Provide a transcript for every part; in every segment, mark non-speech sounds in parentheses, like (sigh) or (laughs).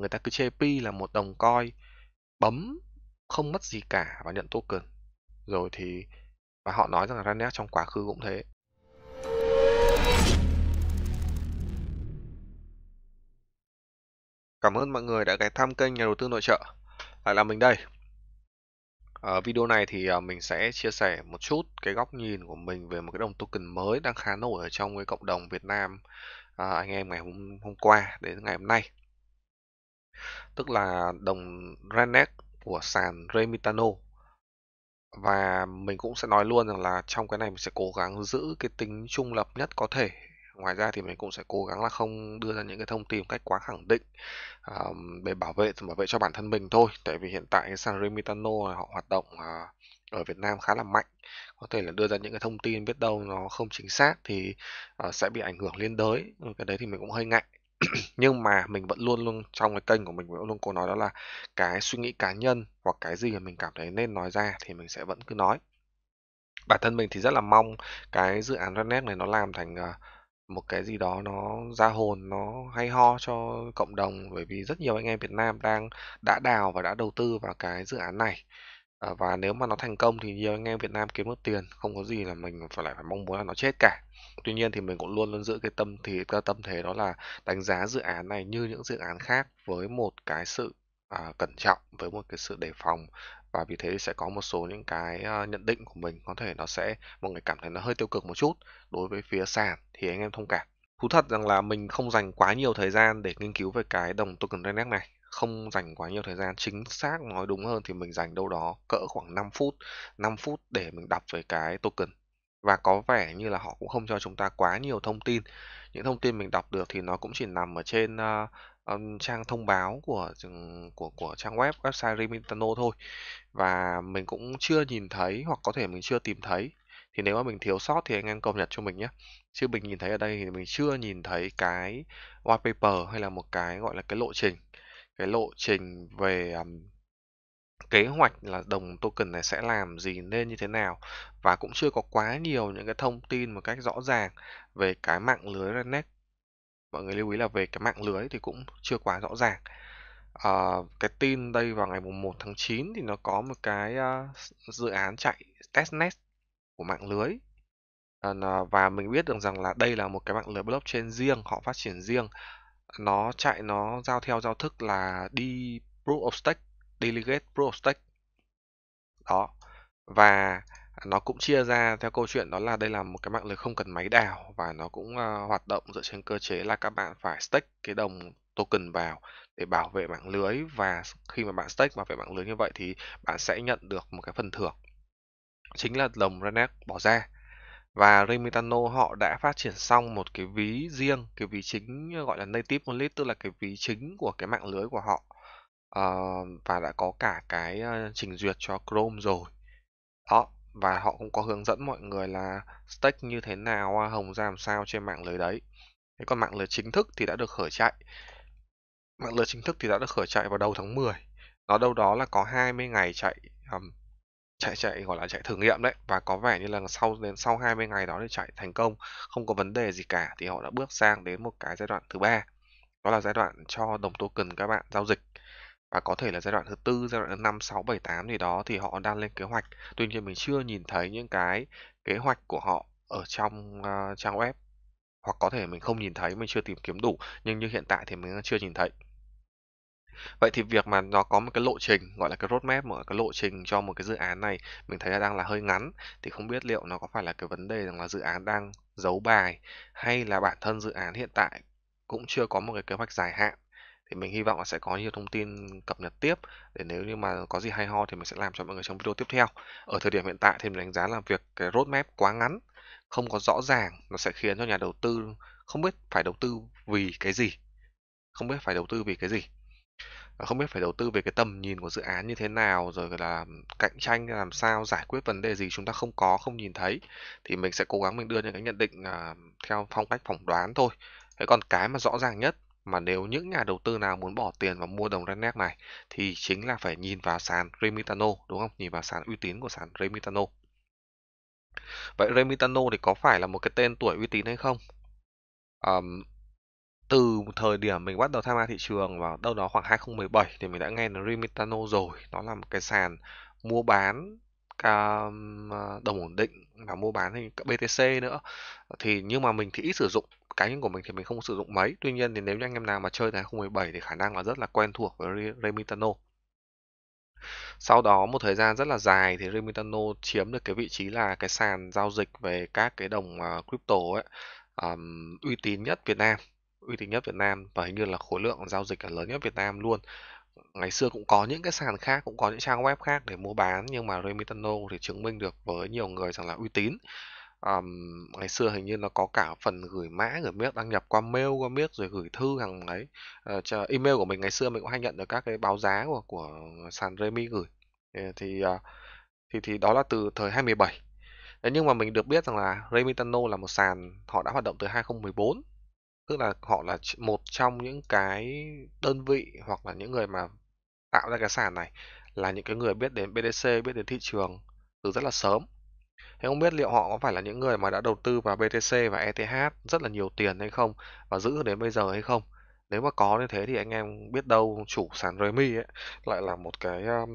người ta cứ chê pi là một đồng coi bấm không mất gì cả và nhận token rồi thì và họ nói rằng là Ranet trong quá khứ cũng thế Cảm ơn mọi người đã ghé thăm kênh nhà đầu tư nội trợ lại là mình đây ở ờ, video này thì ờ, mình sẽ chia sẻ một chút cái góc nhìn của mình về một cái đồng token mới đang khá nổi ở trong cái cộng đồng Việt Nam ờ, anh em ngày hôm, hôm qua đến ngày hôm nay Tức là đồng Rennet của sàn Remitano. Và mình cũng sẽ nói luôn rằng là trong cái này mình sẽ cố gắng giữ cái tính trung lập nhất có thể. Ngoài ra thì mình cũng sẽ cố gắng là không đưa ra những cái thông tin một cách quá khẳng định um, để bảo vệ bảo vệ cho bản thân mình thôi. Tại vì hiện tại sàn Remitano họ hoạt động uh, ở Việt Nam khá là mạnh có thể là đưa ra những cái thông tin biết đâu nó không chính xác thì uh, sẽ bị ảnh hưởng liên đới cái đấy thì mình cũng hơi ngại (clears throat) nhưng mà mình vẫn luôn luôn trong cái kênh của mình vẫn luôn cố nói đó là cái suy nghĩ cá nhân hoặc cái gì mà mình cảm thấy nên nói ra thì mình sẽ vẫn cứ nói bản thân mình thì rất là mong cái dự án Rednet này nó làm thành ờ, một cái gì đó nó ra hồn nó hay ho cho cộng đồng bởi vì rất nhiều anh em Việt Nam đang đã đào và đã đầu tư vào cái dự án này Ờ, và nếu mà nó thành công thì nhiều anh em Việt Nam kiếm được tiền không có gì là mình phải lại phải mong muốn là nó chết cả tuy nhiên thì mình cũng luôn luôn giữ cái tâm thì cái tâm thế đó là đánh giá dự án này như những dự án khác với một cái sự à, cẩn trọng với một cái sự đề phòng và vì thế sẽ có một số những cái uh, nhận định của mình có thể nó sẽ mọi người cảm thấy nó hơi tiêu cực một chút đối với phía sàn thì anh em thông cảm thú thật rằng là mình không dành quá nhiều thời gian để nghiên cứu về cái đồng token Renex này không dành quá nhiều thời gian chính xác nói đúng hơn thì mình dành đâu đó cỡ khoảng 5 phút 5 phút để mình đọc về cái token và có vẻ như là họ cũng không cho chúng ta quá nhiều thông tin những thông tin mình đọc được thì nó cũng chỉ nằm ở trên uh, um, trang thông báo của của của trang web website Remitano thôi và mình cũng chưa nhìn thấy hoặc có thể mình chưa tìm thấy thì nếu mà mình thiếu sót thì anh em cập nhật cho mình nhé chứ mình nhìn thấy ở đây thì mình chưa nhìn thấy cái white paper hay là một cái gọi là cái lộ trình cái lộ trình về um, kế hoạch là đồng token này sẽ làm gì nên như thế nào và cũng chưa có quá nhiều những cái thông tin một cách rõ ràng về cái mạng lưới Redneck mọi người lưu ý là về cái mạng lưới thì cũng chưa quá rõ ràng à, cái tin đây vào ngày mùng 1 tháng 9 thì nó có một cái uh, dự án chạy testnet của mạng lưới à, và mình biết được rằng là đây là một cái mạng lưới blockchain riêng họ phát triển riêng nó chạy nó giao theo giao thức là đi proof of stake delegate proof of stake đó và nó cũng chia ra theo câu chuyện đó là đây là một cái mạng lưới không cần máy đào và nó cũng uh, hoạt động dựa trên cơ chế là các bạn phải stake cái đồng token vào để bảo vệ mạng lưới và khi mà bạn stake bảo vệ mạng lưới như vậy thì bạn sẽ nhận được một cái phần thưởng chính là đồng Renek bỏ ra và Remitano họ đã phát triển xong một cái ví riêng, cái ví chính gọi là native wallet tức là cái ví chính của cái mạng lưới của họ. Uh, và đã có cả cái ờ, trình duyệt cho Chrome rồi. Đó, và họ cũng có hướng dẫn mọi người là stake như thế nào, à, hồng ra làm sao trên mạng lưới đấy. Thế còn mạng lưới chính thức thì đã được khởi chạy. Mạng lưới chính thức thì đã được khởi chạy vào đầu tháng 10. Nó đâu đó là có 20 ngày chạy um, chạy chạy gọi là chạy thử nghiệm đấy và có vẻ như là sau đến sau 20 ngày đó thì chạy thành công không có vấn đề gì cả thì họ đã bước sang đến một cái giai đoạn thứ ba đó là giai đoạn cho đồng token các bạn giao dịch và có thể là giai đoạn thứ tư giai đoạn thứ năm sáu bảy tám gì đó thì họ đang lên kế hoạch tuy nhiên mình chưa nhìn thấy những cái kế hoạch của họ ở trong uh, trang web hoặc có thể mình không nhìn thấy mình chưa tìm kiếm đủ nhưng như hiện tại thì mình chưa nhìn thấy Vậy thì việc mà nó có một cái lộ trình, gọi là cái roadmap, một cái lộ trình cho một cái dự án này mình thấy là đang là hơi ngắn thì không biết liệu nó có phải là cái vấn đề rằng là dự án đang giấu bài hay là bản thân dự án hiện tại cũng chưa có một cái kế hoạch dài hạn thì mình hy vọng là sẽ có nhiều thông tin cập nhật tiếp để nếu như mà có gì hay ho thì mình sẽ làm cho mọi người trong video tiếp theo. Ở thời điểm hiện tại thì mình đánh giá là việc cái roadmap quá ngắn, không có rõ ràng nó sẽ khiến cho nhà đầu tư không biết phải đầu tư vì cái gì, không biết phải đầu tư vì cái gì. Và không biết phải đầu tư về cái tầm nhìn của dự án như thế nào, rồi là cạnh tranh làm sao, giải quyết vấn đề gì chúng ta không có, không nhìn thấy. Thì mình sẽ cố gắng mình đưa những cái nhận định, à, theo phong cách phỏng đoán thôi. Thế còn cái mà rõ ràng nhất mà nếu những nhà đầu tư nào muốn bỏ tiền vào mua đồng Renec này thì chính là phải nhìn vào sàn Remitano đúng không? Nhìn vào sàn uy tín của sàn Remitano. Vậy Remitano thì có phải là một cái tên tuổi uy tín hay không? Um, từ thời điểm mình bắt đầu tham gia thị trường vào đâu đó khoảng 2017 thì mình đã nghe đến Remitano rồi đó là một cái sàn mua bán à, đồng ổn định và mua bán thì BTC nữa thì nhưng mà mình thì ít sử dụng cá nhân của mình thì mình không sử dụng mấy tuy nhiên thì nếu như anh em nào mà chơi từ 2017 thì khả năng là rất là quen thuộc với Remitano sau đó một thời gian rất là dài thì Remitano chiếm được cái vị trí là cái sàn giao dịch về các cái đồng à, crypto ấy um, uy tín nhất Việt Nam uy tín nhất Việt Nam và hình như là khối lượng giao dịch là lớn nhất Việt Nam luôn ngày xưa cũng có những cái sàn khác cũng có những trang web khác để mua bán nhưng mà Remitano thì chứng minh được với nhiều người rằng là uy tín um, ngày xưa hình như nó có cả phần gửi mã gửi miếc đăng nhập qua mail qua miếc rồi gửi thư hàng đấy uh, email của mình ngày xưa mình cũng hay nhận được các cái báo giá của của sàn Remi gửi ờ, thì uh, thì thì đó là từ thời 27 Đấy, nhưng mà mình được biết rằng là Remitano là một sàn họ đã hoạt động từ 2014 Tức là họ là một trong những cái đơn vị hoặc là những người mà tạo ra cái sàn này là những cái người biết đến BTC biết đến thị trường từ rất là sớm. Thế không biết liệu họ có phải là những người mà đã đầu tư vào BTC và ETH rất là nhiều tiền hay không và giữ đến bây giờ hay không? Nếu mà có như thế thì anh em biết đâu chủ sàn Remy ấy lại là một cái um,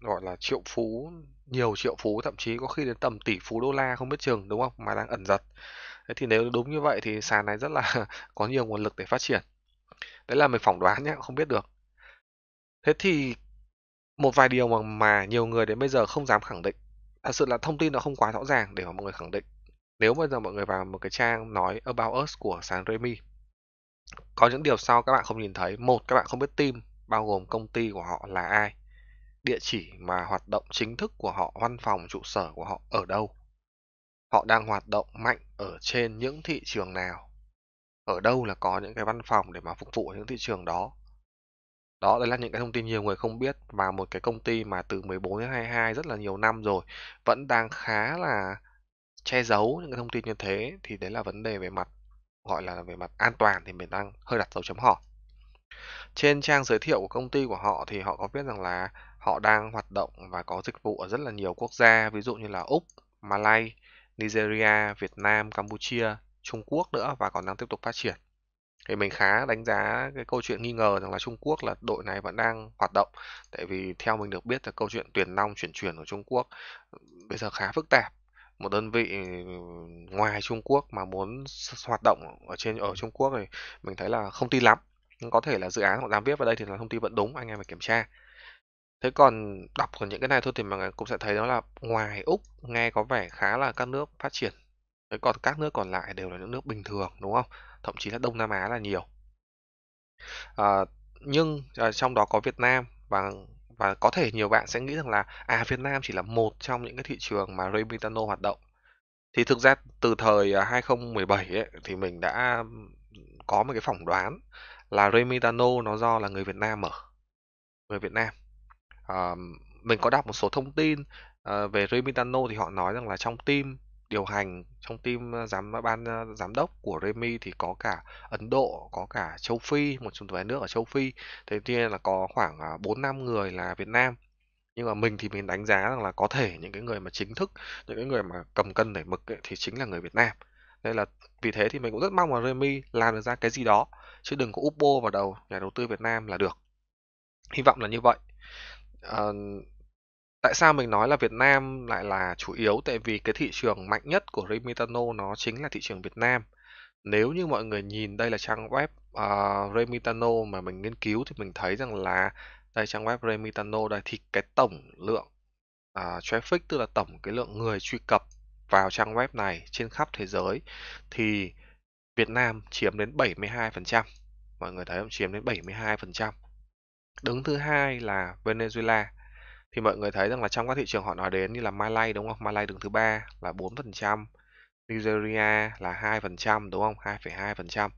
gọi là triệu phú, nhiều triệu phú thậm chí có khi đến tầm tỷ phú đô la không biết chừng đúng không? Mà đang ẩn giật. Thế thì nếu đúng như vậy thì sàn này rất là (laughs) có nhiều nguồn lực để phát triển. Đấy là mình phỏng đoán nhé, không biết được. Thế thì một vài điều mà mà nhiều người đến bây giờ không dám khẳng định. Thật sự là thông tin nó không quá rõ ràng để mà mọi người khẳng định. Nếu bây giờ mọi người vào một cái trang nói about us của sàn Remy có những điều sau các bạn không nhìn thấy. Một, các bạn không biết team bao gồm công ty của họ là ai, địa chỉ mà hoạt động chính thức của họ, văn phòng trụ sở của họ ở đâu họ đang hoạt động mạnh ở trên những thị trường nào ở đâu là có những cái văn phòng để mà phục vụ những thị trường đó đó đây là những cái thông tin nhiều người không biết và một cái công ty mà từ 14 đến 22 rất là nhiều năm rồi vẫn đang khá là che giấu những cái thông tin như thế thì đấy là vấn đề về mặt gọi là về mặt an toàn thì mình đang hơi đặt dấu chấm hỏi trên trang giới thiệu của công ty của họ thì họ có viết rằng là họ đang hoạt động và có dịch vụ ở rất là nhiều quốc gia ví dụ như là Úc, malaysia Nigeria, Việt Nam, Campuchia, Trung Quốc nữa và còn đang tiếp tục phát triển. Thì mình khá đánh giá cái câu chuyện nghi ngờ rằng là Trung Quốc là đội này vẫn đang hoạt động. Tại vì theo mình được biết là câu chuyện tuyển nong chuyển chuyển của Trung Quốc bây giờ khá phức tạp một đơn vị ngoài Trung Quốc mà muốn hoạt động ở trên ở Trung Quốc thì mình thấy là không tin lắm nhưng có thể là dự án họ dám viết vào đây thì là thông tin vẫn đúng anh em phải kiểm tra Thế còn đọc của những cái này thôi thì mọi người cũng sẽ thấy đó là ngoài Úc nghe có vẻ khá là các nước phát triển. Thế còn các nước còn lại đều là những nước bình thường đúng không? Thậm chí là Đông Nam Á là nhiều. À, nhưng à, trong đó có Việt Nam và và có thể nhiều bạn sẽ nghĩ rằng là à Việt Nam chỉ là một trong những cái thị trường mà remitano hoạt động. Thì thực ra từ thời 2017 à, ấy, thì mình đã có một cái phỏng đoán là remitano nó do là người Việt Nam mở. Người Việt Nam Ờ, mình có đọc một số thông tin, ờ, về Remitano thì họ nói rằng là trong team điều hành, trong team, ờ, giám ờ, ban, ờ, giám đốc của Remy thì có cả Ấn Độ, có cả Châu Phi, một số vài nước ở Châu Phi, thế tuy là có khoảng, à, 4-5 người là Việt Nam. Nhưng mà mình thì mình đánh giá rằng là có thể những cái người mà chính thức, những cái người mà cầm cân để mực ấy thì chính là người Việt Nam. Nên là vì thế thì mình cũng rất mong là Remy làm được ra cái gì đó, chứ đừng có úp bô vào đầu nhà đầu tư Việt Nam là được. Hy vọng là như vậy. Ờ, tại sao mình nói là Việt Nam lại là chủ yếu? Tại vì cái thị trường mạnh nhất của Remitano nó chính là thị trường Việt Nam. Nếu như mọi người nhìn đây là trang web ờ, Remitano mà mình nghiên cứu thì mình thấy rằng là đây trang web Remitano đây thì cái tổng lượng à, traffic tức là tổng cái lượng người truy cập vào trang web này trên khắp thế giới thì Việt Nam chiếm đến 72%. Mọi người thấy không? Chiếm đến 72%. Đứng thứ hai là Venezuela. Thì mọi người thấy rằng là trong các thị trường họ nói đến như là Malay đúng không? Malay đứng thứ ba là 4%, Nigeria là 2% đúng không? 2,2%.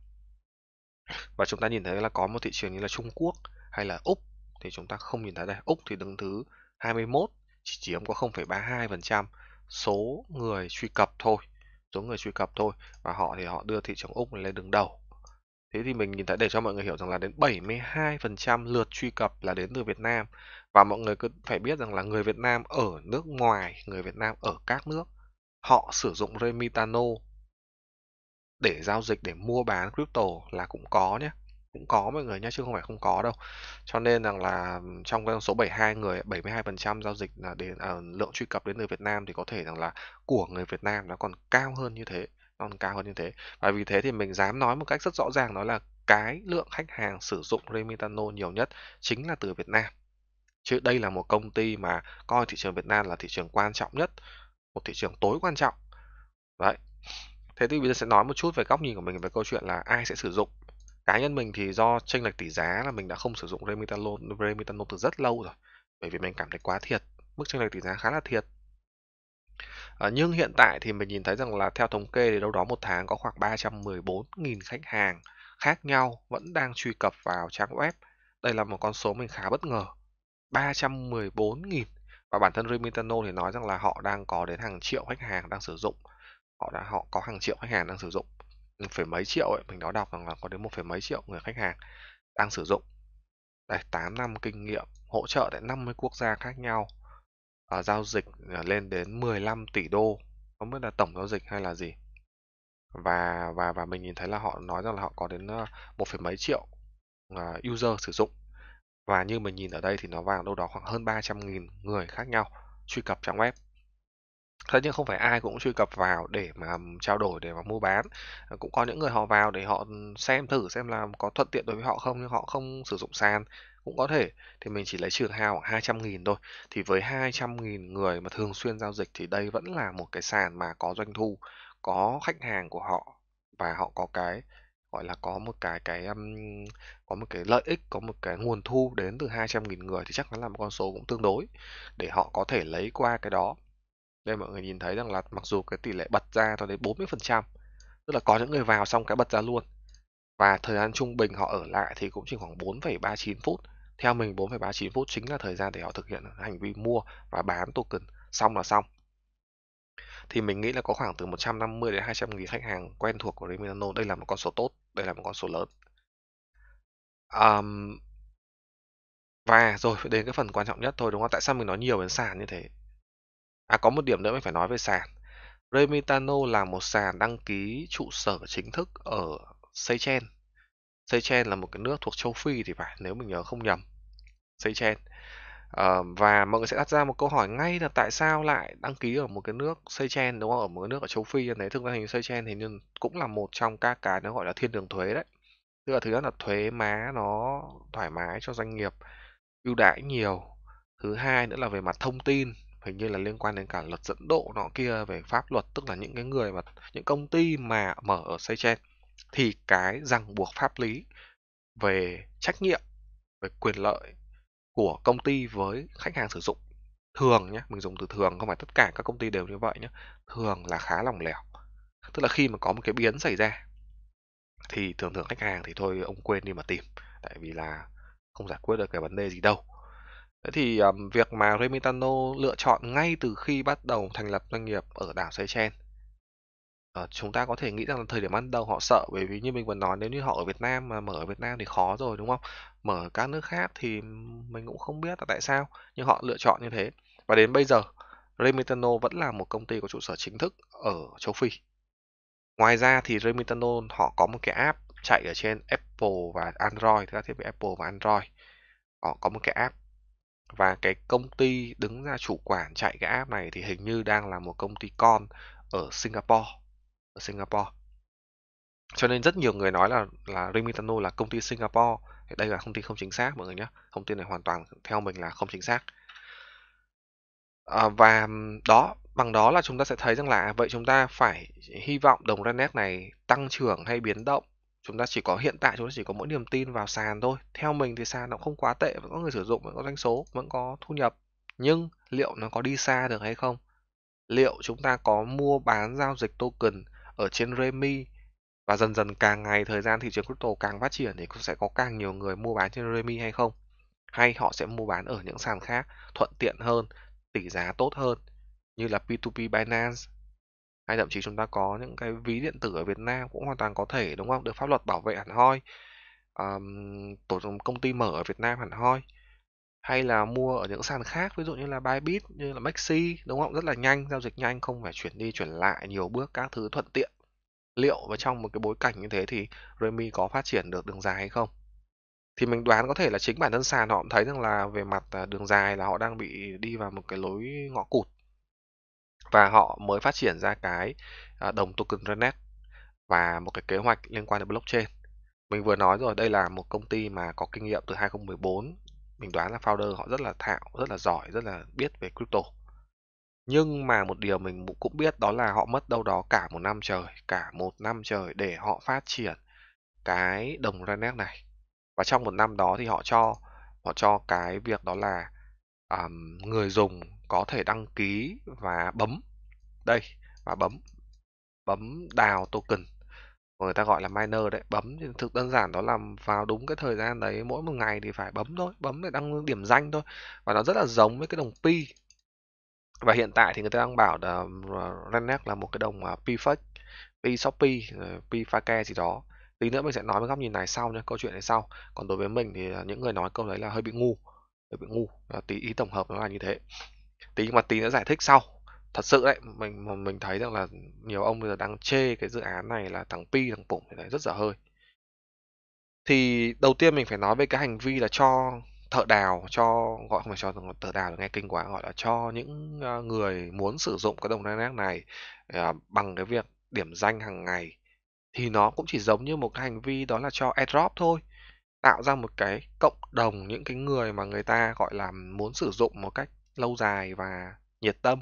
Và chúng ta nhìn thấy là có một thị trường như là Trung Quốc hay là Úc thì chúng ta không nhìn thấy đây. Úc thì đứng thứ 21 chỉ chiếm có 0,32% số người truy cập thôi số người truy cập thôi và họ thì họ đưa thị trường Úc lên đứng đầu Thế thì mình nhìn thấy để cho mọi người hiểu rằng là đến 72% lượt truy cập là đến từ Việt Nam và mọi người cứ phải biết rằng là người Việt Nam ở nước ngoài, người Việt Nam ở các nước họ sử dụng Remitano để giao dịch để mua bán crypto là cũng có nhé cũng có mọi người nhé chứ không phải không có đâu cho nên rằng là trong cái số 72 người 72% giao dịch là đến à, lượng truy cập đến từ Việt Nam thì có thể rằng là của người Việt Nam nó còn cao hơn như thế còn cao hơn như thế và vì thế thì mình dám nói một cách rất rõ ràng đó là cái lượng khách hàng sử dụng Remitano nhiều nhất chính là từ Việt Nam chứ đây là một công ty mà coi thị trường Việt Nam là thị trường quan trọng nhất một thị trường tối quan trọng đấy thế thì bây giờ sẽ nói một chút về góc nhìn của mình về câu chuyện là ai sẽ sử dụng cá nhân mình thì do tranh lệch tỷ giá là mình đã không sử dụng Remitano Remitano từ rất lâu rồi bởi vì mình cảm thấy quá thiệt mức tranh lệch tỷ giá khá là thiệt À, nhưng hiện tại thì mình nhìn thấy rằng là theo thống kê thì đâu đó một tháng có khoảng 314.000 khách hàng khác nhau vẫn đang truy cập vào trang web. Đây là một con số mình khá bất ngờ. 314.000 và bản thân Remitano thì nói rằng là họ đang có đến hàng triệu khách hàng đang sử dụng. Họ đã họ có hàng triệu khách hàng đang sử dụng. một Phải mấy triệu ấy, mình đó đọc rằng là có đến một phẩy mấy triệu người khách hàng đang sử dụng. Đây, 8 năm kinh nghiệm hỗ trợ tại 50 quốc gia khác nhau uh, giao dịch à, lên đến 15 tỷ đô không biết là tổng giao dịch hay là gì và và và mình nhìn thấy là họ nói rằng là họ có đến à, một phẩy mấy triệu uh, user sử dụng và như mình nhìn ở đây thì nó vào đâu đó khoảng hơn 300.000 người khác nhau truy cập trang web thế nhưng không phải ai cũng truy cập vào để mà trao đổi để mà mua bán ờ, cũng có những người họ vào để họ xem thử xem là có thuận tiện đối với họ không nhưng họ không sử dụng sàn cũng có thể thì mình chỉ lấy trừ hao khoảng 200 nghìn thôi thì với 200 nghìn người mà thường xuyên giao dịch thì đây vẫn là một cái sàn mà có doanh thu có khách hàng của họ và họ có cái gọi là có một cái cái um, có một cái lợi ích có một cái nguồn thu đến từ 200.000 người thì chắc nó là một con số cũng tương đối để họ có thể lấy qua cái đó đây mọi người nhìn thấy rằng là mặc dù cái tỷ lệ bật ra cho đến 40% tức là có những người vào xong cái bật ra luôn và thời gian trung bình họ ở lại thì cũng chỉ khoảng 4,39 phút theo mình 4,39 phút chính là thời gian để họ thực hiện hành vi mua và bán token xong là xong. Thì mình nghĩ là có khoảng từ 150 đến 200 nghìn khách hàng quen thuộc của Reminano. Đây là một con số tốt, đây là một con số lớn. Um, và rồi đến cái phần quan trọng nhất thôi đúng không? Tại sao mình nói nhiều về sàn như thế? À có một điểm nữa mình phải nói về sàn. Remitano là một sàn đăng ký trụ sở chính thức ở Seychelles. Seychelles là một cái nước thuộc châu Phi thì phải, nếu mình nhớ không nhầm dây chuyền Uh, và mọi người sẽ đặt ra một câu hỏi ngay là tại sao lại đăng ký ở một cái nước Seychelles đúng không? Ở một cái nước ở châu Phi như thế thực ra hình Seychelles thì nhưng cũng là một trong các cái nó gọi là thiên đường thuế đấy. Tức là thứ nhất là thuế má nó thoải mái cho doanh nghiệp, ưu đãi nhiều. Thứ hai nữa là về mặt thông tin, hình như là liên quan đến cả luật dẫn độ nọ kia về pháp luật, tức là những cái người mà những công ty mà mở ở Seychelles thì cái ràng buộc pháp lý về trách nhiệm về quyền lợi của công ty với khách hàng sử dụng thường nhé mình dùng từ thường không phải tất cả các công ty đều như vậy nhé thường là khá lòng lẻo tức là khi mà có một cái biến xảy ra thì thường thường khách hàng thì thôi ông quên đi mà tìm tại vì là không giải quyết được cái vấn đề gì đâu thế thì um, việc mà Remitano lựa chọn ngay từ khi bắt đầu thành lập doanh nghiệp ở đảo Seychelles Ờ, chúng ta có thể nghĩ rằng là thời điểm ban đầu họ sợ, bởi vì như mình vừa nói nếu như họ ở Việt Nam mà mở ở Việt Nam thì khó rồi, đúng không? Mở ở các nước khác thì mình cũng không biết là tại sao, nhưng họ lựa chọn như thế. Và đến bây giờ, Remitano vẫn là một công ty có trụ sở chính thức ở châu Phi. Ngoài ra thì Remitano họ có một cái app chạy ở trên Apple và Android, các thiết bị Apple và Android. Họ có một cái app và cái công ty đứng ra chủ quản chạy cái app này thì hình như đang là một công ty con ở Singapore ở Singapore cho nên rất nhiều người nói là là Remitano là công ty Singapore thì đây là thông tin không chính xác mọi người nhé thông tin này hoàn toàn theo mình là không chính xác à, và đó bằng đó là chúng ta sẽ thấy rằng là à, vậy chúng ta phải hy vọng đồng Renet này tăng trưởng hay biến động chúng ta chỉ có hiện tại chúng ta chỉ có mỗi niềm tin vào sàn thôi theo mình thì sàn nó không quá tệ vẫn có người sử dụng vẫn có doanh số vẫn có thu nhập nhưng liệu nó có đi xa được hay không liệu chúng ta có mua bán giao dịch token ở trên Remi và dần dần càng ngày thời gian thị trường crypto càng phát triển thì cũng sẽ có càng nhiều người mua bán trên Remi hay không hay họ sẽ mua bán ở những sàn khác thuận tiện hơn, tỷ giá tốt hơn như là P2P Binance hay thậm chí chúng ta có những cái ví điện tử ở Việt Nam cũng hoàn toàn có thể đúng không được pháp luật bảo vệ hẳn hoi um, tổ công ty mở ở Việt Nam hẳn hoi hay là mua ở những sàn khác ví dụ như là Bybit như là Maxi đúng không rất là nhanh giao dịch nhanh không phải chuyển đi chuyển lại nhiều bước các thứ thuận tiện liệu và trong một cái bối cảnh như thế thì Remy có phát triển được đường dài hay không thì mình đoán có thể là chính bản thân sàn họ cũng thấy rằng là về mặt à, đường dài là họ đang bị đi vào một cái lối ngõ cụt và họ mới phát triển ra cái à, đồng token Renet và một cái kế hoạch liên quan đến blockchain mình vừa nói rồi đây là một công ty mà có kinh nghiệm từ 2014 mình đoán là founder họ rất là thạo rất là giỏi rất là biết về crypto nhưng mà một điều mình cũng biết đó là họ mất đâu đó cả một năm trời cả một năm trời để họ phát triển cái đồng Ranet này và trong một năm đó thì họ cho họ cho cái việc đó là um, người dùng có thể đăng ký và bấm đây và bấm bấm đào token người ta gọi là miner đấy bấm thì thực đơn giản đó là vào đúng cái thời gian đấy mỗi một ngày thì phải bấm thôi bấm để đăng điểm danh thôi và nó rất là giống với cái đồng pi và hiện tại thì người ta đang bảo là ờ, Rennek là một cái đồng à, pi fake pi shopee ờ, pi fake gì đó tí nữa mình sẽ nói với góc nhìn này sau nhé câu chuyện này sau còn đối với mình thì à, những người nói câu đấy là hơi bị ngu hơi bị ngu tí ý tổng hợp nó là như thế tí mà tí nữa giải thích sau thật sự đấy mình mà mình thấy rằng là nhiều ông bây giờ đang chê cái dự án này là thằng pi thằng bụng thì đấy rất dở hơi thì đầu tiên mình phải nói về cái hành vi là cho thợ đào cho gọi không phải cho thợ đào nghe kinh quá gọi là cho những ờ, người muốn sử dụng cái đồng đa này ờ, bằng cái việc điểm danh hàng ngày thì nó cũng chỉ giống như một cái hành vi đó là cho airdrop thôi tạo ra một cái cộng đồng những cái người mà người ta gọi là muốn sử dụng một cách lâu dài và nhiệt tâm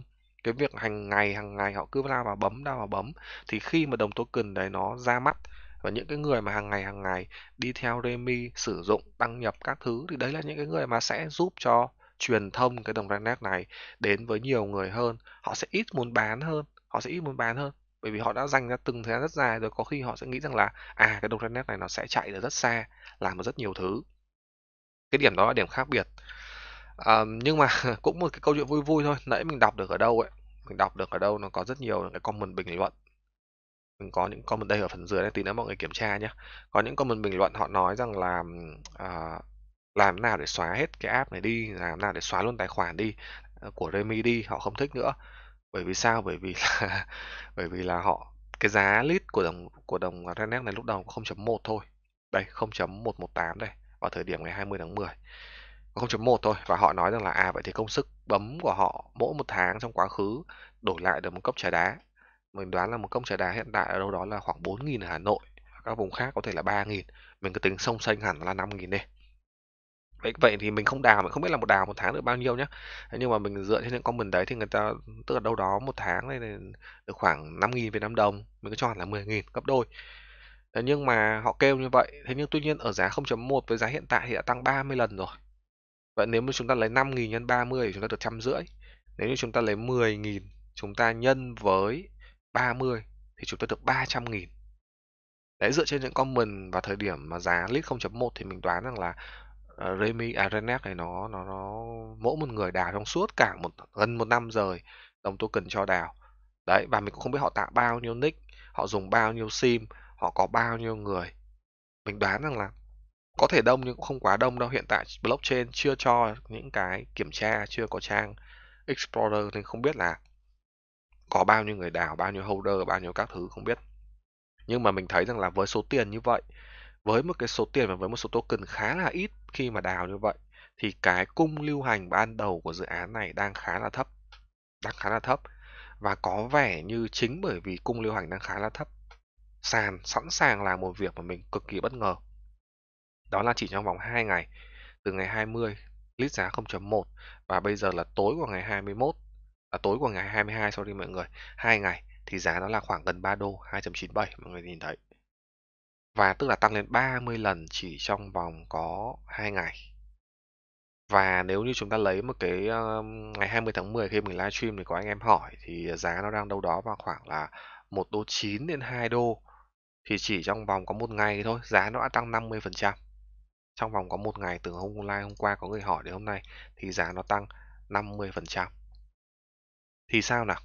cái việc hàng ngày hàng ngày họ cứ lao vào bấm lao vào bấm thì khi mà đồng token đấy nó ra mắt và những cái người mà hàng ngày hàng ngày đi theo Remi sử dụng đăng nhập các thứ thì đấy là những cái người mà sẽ giúp cho truyền thông cái đồng Renet này đến với nhiều người hơn họ sẽ ít muốn bán hơn họ sẽ ít muốn bán hơn bởi vì họ đã dành ra từng thời gian rất dài rồi có khi họ sẽ nghĩ rằng là à cái đồng Renet này nó sẽ chạy được rất xa làm được rất nhiều thứ cái điểm đó là điểm khác biệt à, nhưng mà (laughs) cũng một cái câu chuyện vui vui thôi nãy mình đọc được ở đâu ấy mình đọc được ở đâu nó có rất nhiều cái comment bình luận mình có những comment đây ở phần dưới này tí nữa mọi người kiểm tra nhé có những comment bình luận họ nói rằng là uh, làm nào để xóa hết cái app này đi làm nào để xóa luôn tài khoản đi ờ, của Remy đi họ không thích nữa bởi vì sao bởi vì là (laughs) bởi vì là họ cái giá lít của đồng của đồng Renex này lúc đầu 0.1 thôi đây 0.118 đây vào thời điểm ngày 20 tháng 10 0.1 thôi và họ nói rằng là à vậy thì công sức bấm của họ mỗi một tháng trong quá khứ đổi lại được một cốc trà đá mình đoán là một cốc trà đá hiện tại ở đâu đó là khoảng 4.000 ở Hà Nội các vùng khác có thể là 3.000 mình cứ tính sông xanh hẳn là 5.000 đi vậy vậy thì mình không đào mình không biết là một đào một tháng được bao nhiêu nhá nhưng mà mình dựa trên những comment đấy thì người ta tức là đâu đó một tháng này được khoảng 5.000 Việt Nam đồng mình cứ cho là 10.000 gấp đôi thế nhưng mà họ kêu như vậy thế nhưng tuy nhiên ở giá 0.1 với giá hiện tại thì đã tăng 30 lần rồi Vậy nếu mà chúng ta lấy 5 nghìn nhân 30 thì chúng ta được trăm rưỡi. Nếu như chúng ta lấy 10 nghìn chúng ta nhân với 30 thì chúng ta được 300 nghìn Đấy dựa trên những comment và thời điểm mà giá lít 0.1 thì mình đoán rằng là uh, Remy Arenet à, này nó nó nó mỗi một người đào trong suốt cả một gần một năm rồi đồng token cho đào. Đấy và mình cũng không biết họ tạo bao nhiêu nick, họ dùng bao nhiêu sim, họ có bao nhiêu người. Mình đoán rằng là có thể đông nhưng cũng không quá đông đâu hiện tại blockchain chưa cho những cái kiểm tra chưa có trang explorer nên không biết là có bao nhiêu người đào bao nhiêu holder bao nhiêu các thứ không biết nhưng mà mình thấy rằng là với số tiền như vậy với một cái số tiền và với một số token khá là ít khi mà đào như vậy thì cái cung lưu hành ban đầu của dự án này đang khá là thấp đang khá là thấp và có vẻ như chính bởi vì cung lưu hành đang khá là thấp sàn sẵn sàng làm một việc mà mình cực kỳ bất ngờ đó là chỉ trong vòng 2 ngày, từ ngày 20 lít giá 0.1 và bây giờ là tối của ngày 21 à, tối của ngày 22 sorry mọi người, 2 ngày thì giá nó là khoảng gần 3 đô, 2.97 mọi người nhìn thấy. Và tức là tăng lên 30 lần chỉ trong vòng có 2 ngày. Và nếu như chúng ta lấy một cái uh, ngày 20 tháng 10 khi mình livestream thì có anh em hỏi thì giá nó đang đâu đó vào khoảng là 1 đô 9 đến 2 đô thì chỉ trong vòng có một ngày thôi giá nó đã tăng 50% trong vòng có một ngày từ hôm online hôm qua có người hỏi đến hôm nay thì giá nó tăng 50%. Thì sao nào?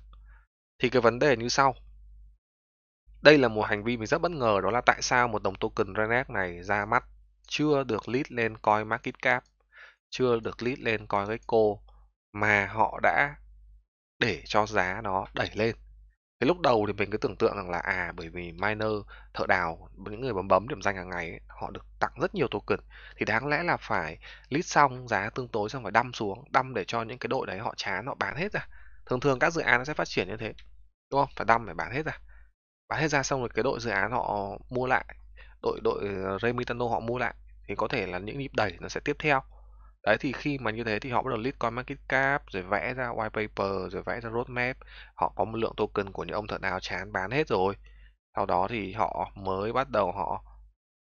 Thì cái vấn đề như sau. Đây là một hành vi mình rất bất ngờ đó là tại sao một đồng token Renac này ra mắt chưa được list lên coin market cap, chưa được list lên coin gecko mà họ đã để cho giá nó đẩy lên cái lúc đầu thì mình cứ tưởng tượng rằng là à bởi vì miner thợ đào những người bấm bấm điểm danh hàng ngày ấy, họ được tặng rất nhiều token thì đáng lẽ là phải list xong giá tương tối xong phải đâm xuống đâm để cho những cái đội đấy họ chán họ bán hết ra thường thường các dự án nó sẽ phát triển như thế đúng không phải đâm phải bán hết ra bán hết ra xong rồi cái đội dự án họ mua lại đội đội ờ, Remitano họ mua lại thì có thể là những nhịp đẩy nó sẽ tiếp theo đấy thì khi mà như thế thì họ bắt đầu list coin market cap rồi vẽ ra white paper rồi vẽ ra roadmap họ có một lượng token của những ông thợ nào chán bán hết rồi sau đó thì họ mới bắt đầu họ,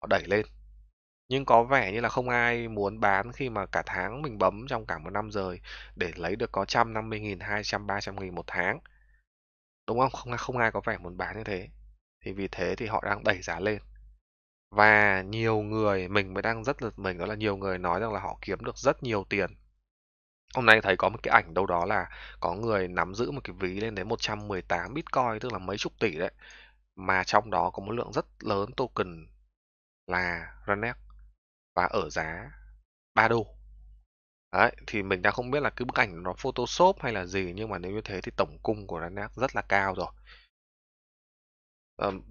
họ đẩy lên nhưng có vẻ như là không ai muốn bán khi mà cả tháng mình bấm trong cả một năm rồi để lấy được có trăm năm mươi nghìn hai trăm ba trăm nghìn một tháng đúng không không không ai có vẻ muốn bán như thế thì vì thế thì họ đang đẩy giá lên và nhiều người mình mới đang rất giật mình đó là nhiều người nói rằng là họ kiếm được rất nhiều tiền. Hôm nay thấy có một cái ảnh đâu đó là có người nắm giữ một cái ví lên đến 118 Bitcoin tức là mấy chục tỷ đấy. Mà trong đó có một lượng rất lớn token là Ranex và ở giá 3 đô. Đấy, thì mình đang không biết là cái bức ảnh nó Photoshop hay là gì nhưng mà nếu như thế thì tổng cung của Ranex rất là cao rồi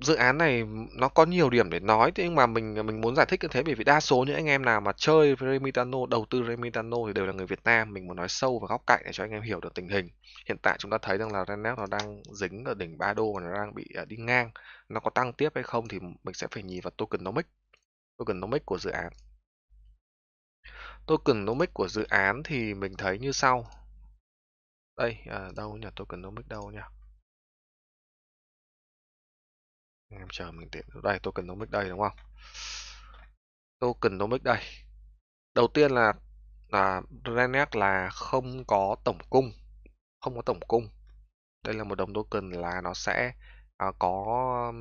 dự án này nó có nhiều điểm để nói nhưng mà mình mình muốn giải thích như thế bởi vì đa số những anh em nào mà chơi Remitano, đầu tư Remitano thì đều là người Việt Nam, mình muốn nói sâu vào góc cạnh để cho anh em hiểu được tình hình. Hiện tại chúng ta thấy rằng là Rennet nó đang dính ở đỉnh ba đô và nó đang bị à, đi ngang. Nó có tăng tiếp hay không thì mình sẽ phải nhìn vào tokenomics, tokenomics của dự án. Tokenomics của dự án thì mình thấy như sau. Đây, à, đâu nhỉ? Tokenomics đâu nhỉ? em chờ mình tiện đây tôi cần tomic đây đúng không tôi cần tomic đây đầu tiên là là Renet là không có tổng cung không có tổng cung đây là một đồng token là nó sẽ à, có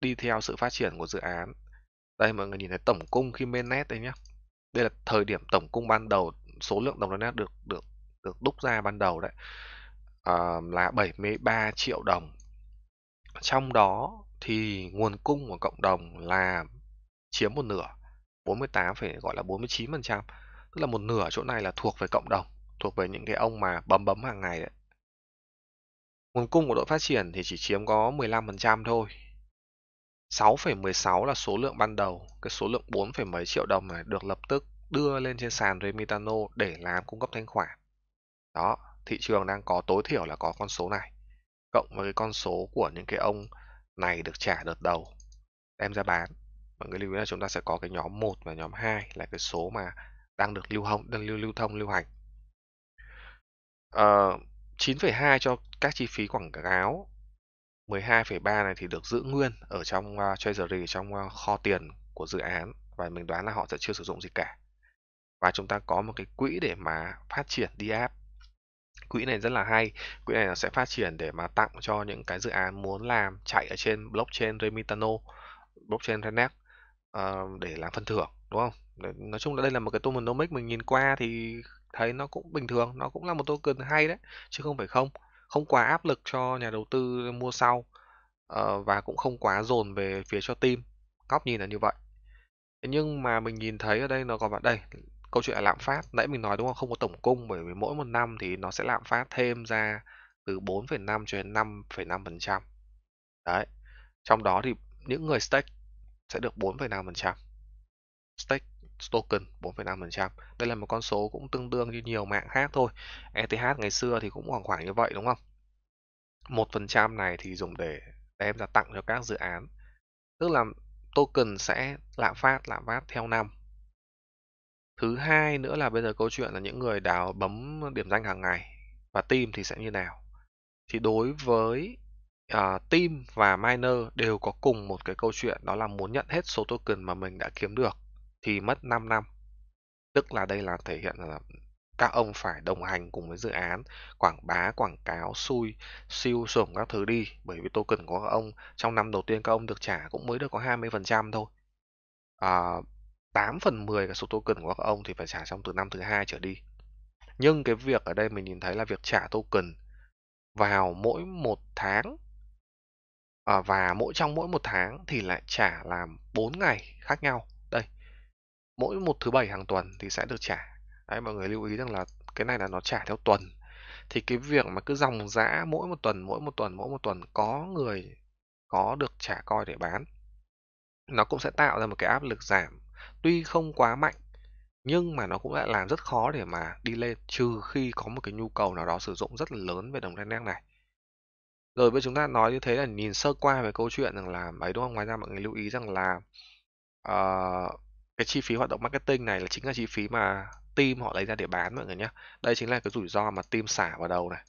đi theo sự phát triển của dự án đây mọi người nhìn thấy tổng cung khi mainnet đây nhé đây là thời điểm tổng cung ban đầu số lượng đồng Renet được được được đúc ra ban đầu đấy à, là 73 triệu đồng trong đó thì nguồn cung của cộng đồng là chiếm một nửa, 48 phải gọi là 49%, tức là một nửa chỗ này là thuộc về cộng đồng, thuộc về những cái ông mà bấm bấm hàng ngày đấy. Nguồn cung của đội phát triển thì chỉ chiếm có 15% thôi. 6,16 là số lượng ban đầu, cái số lượng 4, mấy triệu đồng này được lập tức đưa lên trên sàn Remitano để làm cung cấp thanh khoản. Đó, thị trường đang có tối thiểu là có con số này cộng với cái con số của những cái ông này được trả đợt đầu đem ra bán mọi người lưu ý là chúng ta sẽ có cái nhóm 1 và nhóm 2 là cái số mà đang được lưu thông đang lưu lưu thông lưu hành uh, ờ, 9,2 cho các chi phí quảng cáo 12,3 này thì được giữ nguyên ở trong uh, treasury trong uh, kho tiền của dự án và mình đoán là họ sẽ chưa sử dụng gì cả và chúng ta có một cái quỹ để mà phát triển đi app quỹ này rất là hay quỹ này nó sẽ phát triển để mà tặng cho những cái dự án muốn làm chạy ở trên blockchain Remitano blockchain Renet uh, để làm phần thưởng đúng không nói chung là đây là một cái tokenomics mình nhìn qua thì thấy nó cũng bình thường nó cũng là một token hay đấy chứ không phải không không quá áp lực cho nhà đầu tư mua sau uh, và cũng không quá dồn về phía cho team góc nhìn là như vậy nhưng mà mình nhìn thấy ở đây nó còn bạn đây câu chuyện là lạm phát nãy mình nói đúng không không có tổng cung bởi vì mỗi một năm thì nó sẽ lạm phát thêm ra từ 4,5 cho đến 5,5% đấy trong đó thì những người stake sẽ được 4,5% stake token 4,5%. Đây là một con số cũng tương đương như nhiều mạng khác thôi. ETH ngày xưa thì cũng khoảng khoảng như vậy đúng không? một phần trăm này thì dùng để đem ra tặng cho các dự án. Tức là token sẽ lạm phát, lạm phát theo năm Thứ hai nữa là bây giờ câu chuyện là những người đào bấm điểm danh hàng ngày và team thì sẽ như nào. Thì đối với uh, team và miner đều có cùng một cái câu chuyện đó là muốn nhận hết số token mà mình đã kiếm được thì mất 5 năm. Tức là đây là thể hiện là các ông phải đồng hành cùng với dự án, quảng bá, quảng cáo, xui, siêu sủng các thứ đi. Bởi vì token của các ông trong năm đầu tiên các ông được trả cũng mới được có 20% thôi. À, 8 phần 10 cái số token của các ông thì phải trả trong từ năm thứ hai trở đi. Nhưng cái việc ở đây mình nhìn thấy là việc trả token vào mỗi một tháng à, và mỗi trong mỗi một tháng thì lại trả làm 4 ngày khác nhau. Đây, mỗi một thứ bảy hàng tuần thì sẽ được trả. Đấy, mọi người lưu ý rằng là cái này là nó trả theo tuần. Thì cái việc mà cứ dòng dã mỗi một tuần, mỗi một tuần, mỗi một tuần có người có được trả coi để bán nó cũng sẽ tạo ra một cái áp lực giảm tuy không quá mạnh nhưng mà nó cũng lại làm rất khó để mà đi lên trừ khi có một cái nhu cầu nào đó sử dụng rất là lớn về đồng đen này. Rồi với chúng ta nói như thế là nhìn sơ qua về câu chuyện rằng là ấy đúng không? Ngoài ra mọi người lưu ý rằng là uh, cái chi phí hoạt động marketing này là chính là chi phí mà team họ lấy ra để bán mọi người nhé. Đây chính là cái rủi ro mà team xả vào đầu này.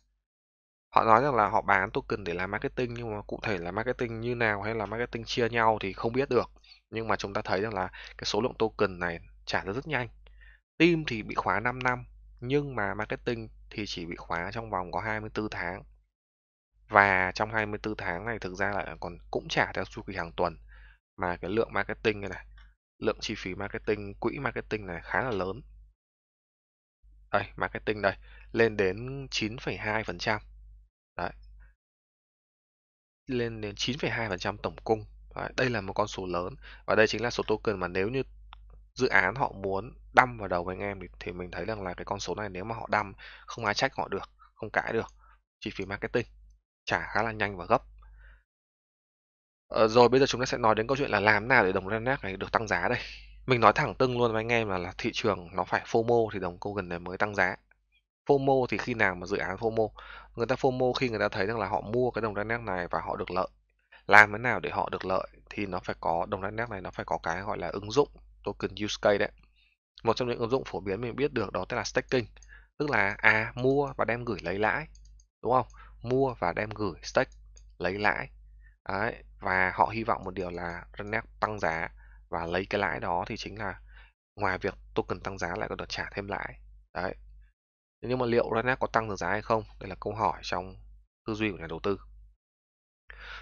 Họ nói rằng là họ bán token để làm marketing nhưng mà cụ thể là marketing như nào hay là marketing chia nhau thì không biết được nhưng mà chúng ta thấy rằng là cái số lượng token này trả ra rất nhanh team thì bị khóa 5 năm nhưng mà marketing thì chỉ bị khóa trong vòng có 24 tháng và trong 24 tháng này thực ra là còn cũng trả theo chu kỳ hàng tuần mà cái lượng marketing này, này lượng chi phí marketing quỹ marketing này khá là lớn đây marketing đây lên đến 9,2 phần trăm lên đến 9,2 phần trăm tổng cung đây là một con số lớn và đây chính là số token mà nếu như dự án họ muốn đâm vào đầu anh em thì, mình thấy rằng là cái con số này nếu mà họ đâm không ai trách họ được, không cãi được. Chi phí marketing trả khá là nhanh và gấp. Ờ, rồi bây giờ chúng ta sẽ nói đến câu chuyện là làm nào để đồng Renat này được tăng giá đây. Mình nói thẳng tưng luôn với anh em là, là thị trường nó phải FOMO thì đồng token này mới tăng giá. FOMO thì khi nào mà dự án FOMO, người ta FOMO khi người ta thấy rằng là họ mua cái đồng Renat này và họ được lợi làm thế nào để họ được lợi thì nó phải có đồng net này nó phải có cái gọi là ứng dụng token use case đấy một trong những ứng dụng phổ biến mình biết được đó tức là staking tức là à mua và đem gửi lấy lãi đúng không mua và đem gửi stake lấy lãi đấy và họ hy vọng một điều là Renet tăng giá và lấy cái lãi đó thì chính là ngoài việc token tăng giá lại còn được trả thêm lãi đấy nhưng mà liệu Renet có tăng được giá hay không đây là câu hỏi trong tư duy của nhà đầu tư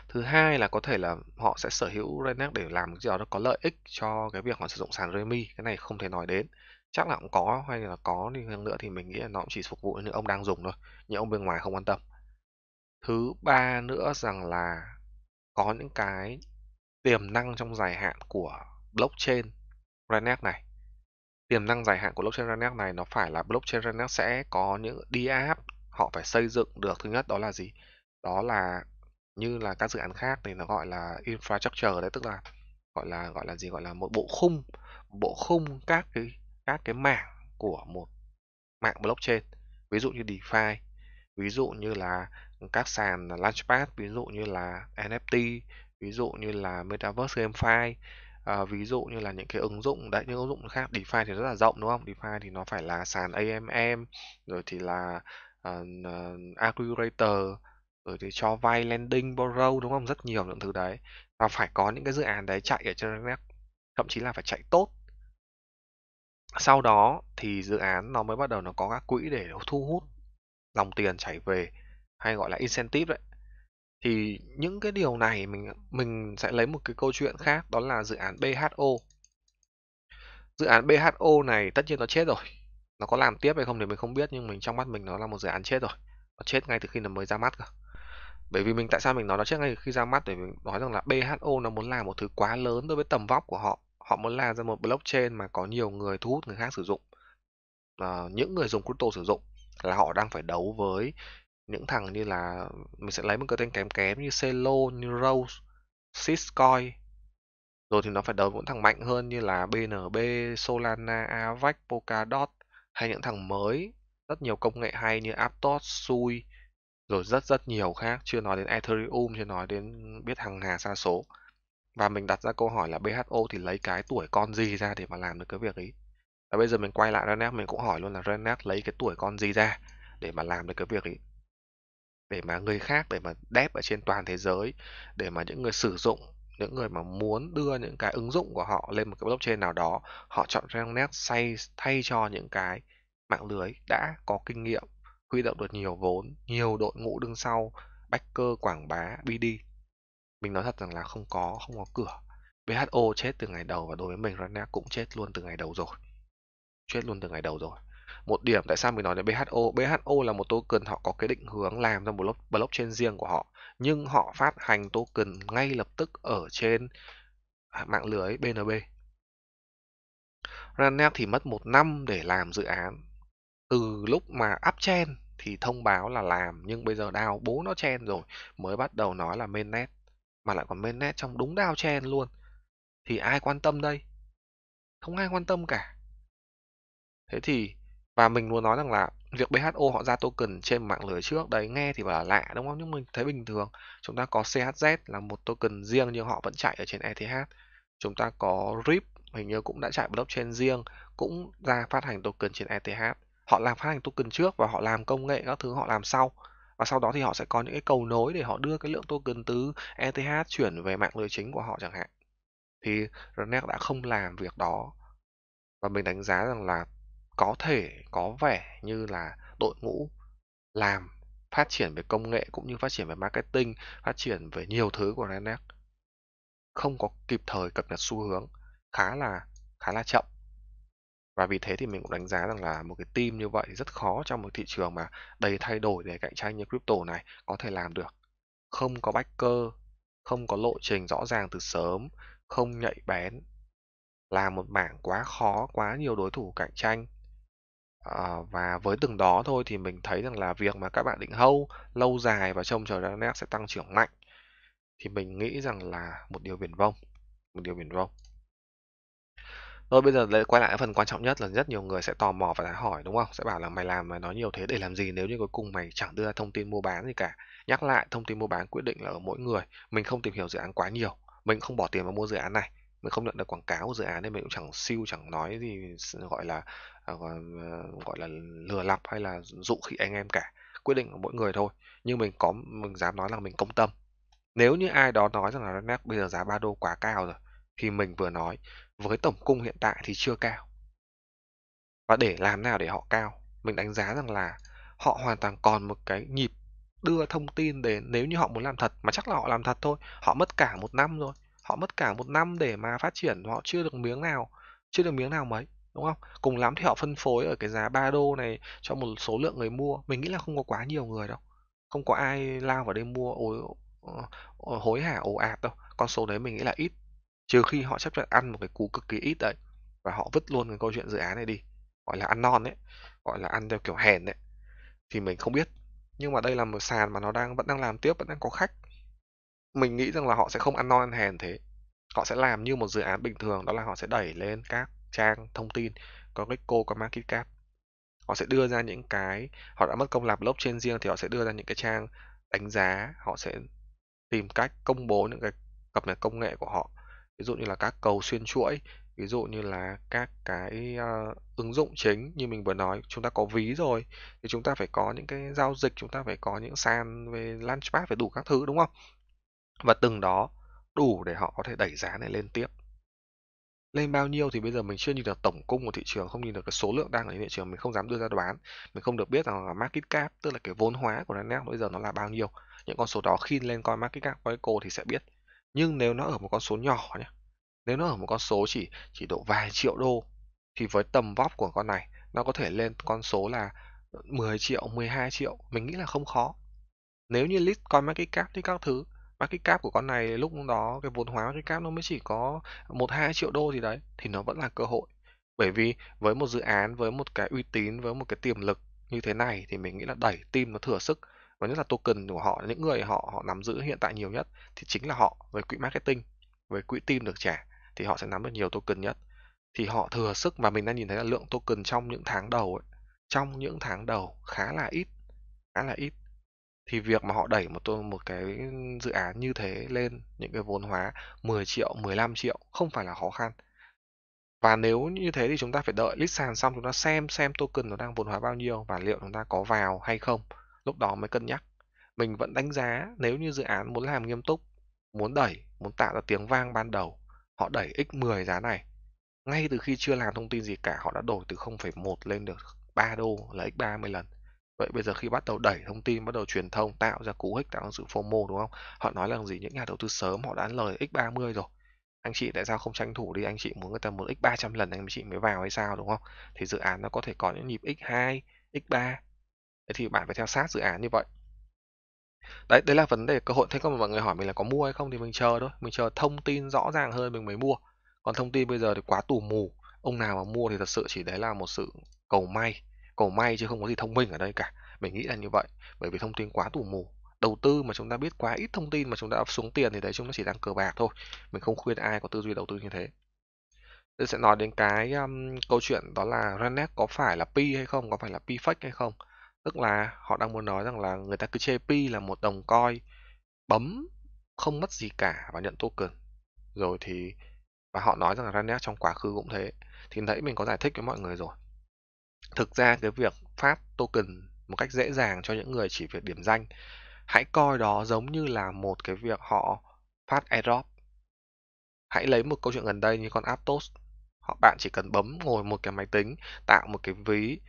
Thứ hai là có thể là họ sẽ sở hữu Renark để làm cái gì đó có lợi ích cho cái việc họ sử dụng sàn Remi, cái này không thể nói đến. Chắc là cũng có hay là có đi hơn nữa thì mình nghĩ là nó cũng chỉ phục vụ những ông đang dùng thôi, những ông bên ngoài không quan tâm. Thứ ba nữa rằng là có những cái tiềm năng trong dài hạn của blockchain Renark này. Tiềm năng dài hạn của blockchain Renark này nó phải là blockchain Renark sẽ có những DApp họ phải xây dựng được thứ nhất đó là gì? Đó là như là các dự án khác thì nó gọi là infrastructure đấy tức là gọi là gọi là gì gọi là một bộ khung bộ khung các cái các cái mạng của một mạng blockchain ví dụ như DeFi ví dụ như là các sàn Launchpad ví dụ như là NFT ví dụ như là Metaverse GameFi à, ờ, ví dụ như là những cái ứng dụng đấy những ứng dụng khác DeFi thì rất là rộng đúng không DeFi thì nó phải là sàn AMM rồi thì là uh, ờ, ờ, aggregator rồi ờ, thì cho vay lending borrow đúng không rất nhiều những thứ đấy và phải có những cái dự án đấy chạy ở trên web thậm chí là phải chạy tốt sau đó thì dự án nó mới bắt đầu nó có các quỹ để thu hút dòng tiền chảy về hay gọi là incentive đấy thì những cái điều này mình mình sẽ lấy một cái câu chuyện khác đó là dự án BHO dự án BHO này tất nhiên nó chết rồi nó có làm tiếp hay không thì mình không biết nhưng mình trong mắt mình nó là một dự án chết rồi nó chết ngay từ khi nó mới ra mắt cơ bởi vì mình tại sao mình nói nó trước ngay khi ra mắt để mình nói rằng là BHO nó muốn làm một thứ quá lớn đối với tầm vóc của họ họ muốn làm ra một blockchain mà có nhiều người thu hút người khác sử dụng à, những người dùng crypto sử dụng là họ đang phải đấu với những thằng như là mình sẽ lấy một cái tên kém kém như Celo, như Rose, Syscoin rồi thì nó phải đấu với những thằng mạnh hơn như là BNB, Solana, Avax, Polkadot hay những thằng mới rất nhiều công nghệ hay như Aptos, Sui rồi rất rất nhiều khác chưa nói đến Ethereum chưa nói đến biết hàng hà xa số và mình đặt ra câu hỏi là BHO thì lấy cái tuổi con gì ra để mà làm được cái việc ấy và bây giờ mình quay lại Renac mình cũng hỏi luôn là Renac lấy cái tuổi con gì ra để mà làm được cái việc ấy để mà người khác để mà đép ở trên toàn thế giới để mà những người sử dụng những người mà muốn đưa những cái ứng dụng của họ lên một cái blockchain nào đó họ chọn Renac thay thay cho những cái mạng lưới đã có kinh nghiệm huy động được nhiều vốn, nhiều đội ngũ đứng sau, backer quảng bá, BD. Mình nói thật rằng là không có, không có cửa. BHO chết từ ngày đầu và đối với mình Rana cũng chết luôn từ ngày đầu rồi. Chết luôn từ ngày đầu rồi. Một điểm tại sao mình nói đến BHO, BHO là một token họ có cái định hướng làm ra một blockchain riêng của họ, nhưng họ phát hành token ngay lập tức ở trên à, mạng lưới BNB. Ranet thì mất một năm để làm dự án từ lúc mà up trend thì thông báo là làm, nhưng bây giờ đao bố nó chen rồi, mới bắt đầu nói là Mainnet, mà lại còn Mainnet trong đúng đao chen luôn. Thì ai quan tâm đây? Không ai quan tâm cả. Thế thì và mình muốn nói rằng là việc BHO họ ra token trên mạng lưới trước đấy nghe thì bảo là lạ đúng không? Nhưng mình thấy bình thường. Chúng ta có CHZ là một token riêng nhưng họ vẫn chạy ở trên ETH. Chúng ta có RIP hình như cũng đã chạy blockchain riêng, cũng ra phát hành token trên ETH họ làm phát hành token trước và họ làm công nghệ các thứ họ làm sau và sau đó thì họ sẽ có những cái cầu nối để họ đưa cái lượng token từ ETH chuyển về mạng lưới chính của họ chẳng hạn thì Renek đã không làm việc đó và mình đánh giá rằng là có thể có vẻ như là đội ngũ làm phát triển về công nghệ cũng như phát triển về marketing phát triển về nhiều thứ của Renek không có kịp thời cập nhật xu hướng khá là khá là chậm và vì thế thì mình cũng đánh giá rằng là một cái team như vậy thì rất khó trong một thị trường mà đầy thay đổi để cạnh tranh như crypto này có thể làm được. Không có backer, không có lộ trình rõ ràng từ sớm, không nhạy bén, là một mảng quá khó, quá nhiều đối thủ cạnh tranh. À, và với từng đó thôi thì mình thấy rằng là việc mà các bạn định hâu lâu dài và trông chờ Darknet sẽ tăng trưởng mạnh thì mình nghĩ rằng là một điều viển vông, một điều viển vông. Thôi bây giờ lại quay lại cái phần quan trọng nhất là rất nhiều người sẽ tò mò và sẽ hỏi đúng không? Sẽ bảo là mày làm mà nói nhiều thế để làm gì nếu như cuối cùng mày chẳng đưa ra thông tin mua bán gì cả. Nhắc lại, thông tin mua bán quyết định là ở mỗi người. Mình không tìm hiểu dự án quá nhiều, mình không bỏ tiền vào mua dự án này, mình không nhận được quảng cáo của dự án nên mình cũng chẳng siêu chẳng nói gì gọi là à, à, gọi là lừa lọc hay là dụ khị anh em cả. Quyết định của mỗi người thôi. Nhưng mình có mình dám nói là mình công tâm. Nếu như ai đó nói rằng là Redneck bây giờ giá ba đô quá cao rồi thì mình vừa nói với tổng cung hiện tại thì chưa cao. Và để làm nào để họ cao, mình đánh giá rằng là họ hoàn toàn còn một cái nhịp đưa thông tin đến nếu như họ muốn làm thật mà chắc là họ làm thật thôi họ mất cả một năm rồi họ mất cả một năm để mà phát triển họ chưa được miếng nào chưa được miếng nào mấy đúng không cùng lắm thì họ phân phối ở cái giá 3 đô này cho một số lượng người mua mình nghĩ là không có quá nhiều người đâu không có ai lao vào đây mua ồ ờ, ờ, hối hả ồ ạt đâu con số đấy mình nghĩ là ít trừ khi họ chấp nhận ăn một cái cú cực kỳ ít đấy và họ vứt luôn cái câu chuyện dự án này đi gọi là ăn non đấy gọi là ăn theo kiểu hèn đấy thì mình không biết nhưng mà đây là một sàn mà nó đang vẫn đang làm tiếp vẫn đang có khách mình nghĩ rằng là họ sẽ không ăn non ăn hèn thế họ sẽ làm như một dự án bình thường đó là họ sẽ đẩy lên các trang thông tin có cái Gecko có MarketCap họ sẽ đưa ra những cái họ đã mất công lập làm trên riêng thì họ sẽ đưa ra những cái trang đánh giá họ sẽ tìm cách công bố những cái cập nhật công nghệ của họ ví dụ như là các cầu xuyên chuỗi ví dụ như là các cái uh, ứng dụng chính như mình vừa nói chúng ta có ví rồi thì chúng ta phải có những cái giao dịch chúng ta phải có những sàn về launchpad phải đủ các thứ đúng không và từng đó đủ để họ có thể đẩy giá này lên tiếp lên bao nhiêu thì bây giờ mình chưa nhìn được tổng cung của thị trường không nhìn được cái số lượng đang ở trên thị trường mình không dám đưa ra đoán mình không được biết rằng là market cap tức là cái vốn hóa của Nasdaq bây giờ nó là bao nhiêu những con số đó khi lên coi market cap coi Oracle thì sẽ biết nhưng nếu nó ở một con số nhỏ nhé nếu nó ở một con số chỉ chỉ độ vài triệu đô thì với tầm vóc của con này nó có thể lên con số là 10 ờ, triệu 12 triệu mình nghĩ là không khó nếu như list coin market cap thì các thứ market cap của con này lúc đó cái vốn hóa market cap nó mới chỉ có một hai triệu đô gì đấy thì nó vẫn là cơ hội bởi vì với một dự án với một cái uy tín với một cái tiềm lực như thế này thì mình nghĩ là đẩy team nó thừa sức và nhất là token của họ những người họ họ nắm giữ hiện tại nhiều nhất thì chính là họ với quỹ marketing với quỹ team được trả thì họ sẽ nắm được nhiều token nhất thì họ thừa sức mà mình đang nhìn thấy là lượng token trong những tháng đầu ấy, trong những tháng đầu khá là ít khá là ít thì việc mà họ đẩy một tôi một cái dự án như thế lên những cái vốn hóa 10 triệu, 15 triệu không phải là khó khăn. Và nếu như thế thì chúng ta phải đợi list sàn xong chúng ta xem xem token nó đang vốn hóa bao nhiêu và liệu chúng ta có vào hay không lúc đó mới cân nhắc. Mình vẫn đánh giá nếu như dự án muốn làm nghiêm túc, muốn đẩy, muốn tạo ra tiếng vang ban đầu, họ đẩy x10 giá này. Ngay từ khi chưa làm thông tin gì cả, họ đã đổi từ 0,1 lên được 3 đô là x30 lần. Vậy bây giờ khi bắt đầu đẩy thông tin, bắt đầu truyền thông, tạo ra cú hích, tạo ra sự FOMO đúng không? Họ nói là gì? Những nhà đầu tư sớm họ đã lời x30 rồi. Anh chị tại sao không tranh thủ đi? Anh chị muốn người ta một x300 lần anh chị mới vào hay sao đúng không? Thì dự án nó có thể có những nhịp x2, x3 thì bạn phải theo sát dự án như vậy. Đấy, đấy là vấn đề cơ hội. Thế còn mọi người hỏi mình là có mua hay không thì mình chờ thôi. Mình chờ thông tin rõ ràng hơn mình mới mua. Còn thông tin bây giờ thì quá tù mù. Ông nào mà mua thì thật sự chỉ đấy là một sự cầu may. Cầu may chứ không có gì thông minh ở đây cả. Mình nghĩ là như vậy. Bởi vì thông tin quá tù mù. Đầu tư mà chúng ta biết quá ít thông tin mà chúng ta xuống tiền thì đấy chúng ta chỉ đang cờ bạc thôi. Mình không khuyên ai có tư duy đầu tư như thế. Tôi sẽ nói đến cái um, câu chuyện đó là Renet có phải là Pi hay không, có phải là Pi fake hay không Tức là họ đang muốn nói rằng là người ta cứ chê pi là một đồng coi bấm không mất gì cả và nhận token. Rồi thì và họ nói rằng là Ranet trong quá khứ cũng thế. Thì thấy mình có giải thích với mọi người rồi. Thực ra cái việc phát token một cách dễ dàng cho những người chỉ việc điểm danh hãy coi đó giống như là một cái việc họ phát airdrop hãy lấy một câu chuyện gần đây như con Aptos họ bạn chỉ cần bấm ngồi một cái máy tính tạo một cái ví